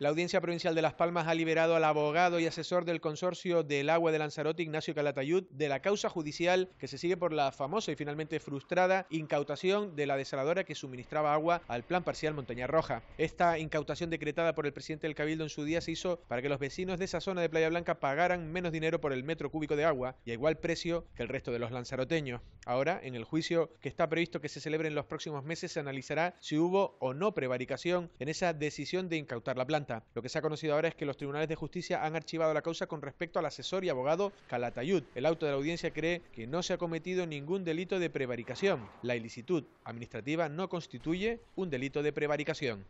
La Audiencia Provincial de Las Palmas ha liberado al abogado y asesor del consorcio del agua de Lanzarote, Ignacio Calatayud, de la causa judicial que se sigue por la famosa y finalmente frustrada incautación de la desaladora que suministraba agua al plan parcial Montaña Roja. Esta incautación decretada por el presidente del Cabildo en su día se hizo para que los vecinos de esa zona de Playa Blanca pagaran menos dinero por el metro cúbico de agua y a igual precio que el resto de los lanzaroteños. Ahora, en el juicio que está previsto que se celebre en los próximos meses, se analizará si hubo o no prevaricación en esa decisión de incautar la planta. Lo que se ha conocido ahora es que los tribunales de justicia han archivado la causa con respecto al asesor y abogado Calatayud. El auto de la audiencia cree que no se ha cometido ningún delito de prevaricación. La ilicitud administrativa no constituye un delito de prevaricación.